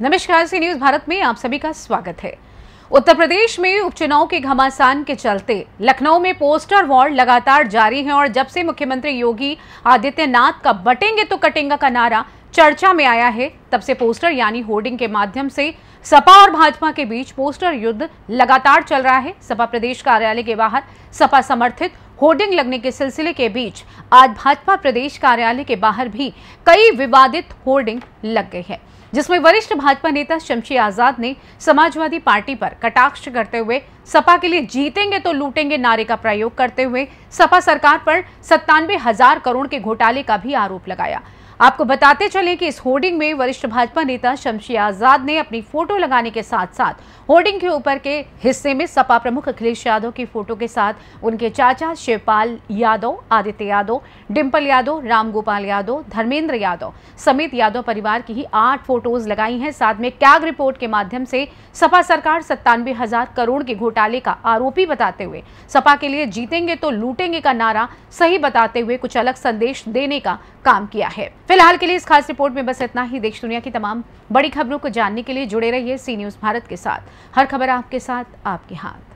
नमस्कार सी न्यूज भारत में आप सभी का स्वागत है उत्तर प्रदेश में उपचुनाव के घमासान के चलते लखनऊ में पोस्टर वॉर लगातार जारी है और जब से मुख्यमंत्री योगी आदित्यनाथ का बटेंगे तो कटेंगे का नारा चर्चा में आया है तब से पोस्टर यानी होर्डिंग के माध्यम से सपा और भाजपा के बीच पोस्टर युद्ध लगातार चल रहा है सपा प्रदेश कार्यालय के बाहर सपा समर्थित होर्डिंग लगने के सिलसिले के बीच आज भाजपा प्रदेश कार्यालय के बाहर भी कई विवादित होर्डिंग लग गई है जिसमें वरिष्ठ भाजपा नेता शमशी आजाद ने समाजवादी पार्टी पर कटाक्ष करते हुए सपा के लिए जीतेंगे तो लूटेंगे नारे का प्रयोग करते हुए सपा सरकार पर सत्तानवे हजार करोड़ के घोटाले का भी आरोप लगाया आपको बताते चले कि इस होर्डिंग में वरिष्ठ भाजपा नेता शमशी आजाद ने अपनी फोटो लगाने के साथ साथ होर्डिंग के ऊपर के हिस्से में सपा प्रमुख अखिलेश यादव की फोटो के साथ उनके चाचा शिवपाल यादव आदित्य यादव डिम्पल यादव रामगोपाल यादव धर्मेंद्र यादव समेत यादव परिवार की ही आठ फोटोज लगाई हैं साथ में कैग रिपोर्ट के माध्यम से सपा सरकार सत्तानवे हजार करोड़ के घोटाले का आरोपी बताते हुए सपा के लिए जीतेंगे तो लूटेंगे का नारा सही बताते हुए कुछ अलग संदेश देने का काम किया है फिलहाल के लिए इस खास रिपोर्ट में बस इतना ही देश दुनिया की तमाम बड़ी खबरों को जानने के लिए जुड़े रहिए सी न्यूज भारत के साथ हर खबर आपके साथ आपके हाथ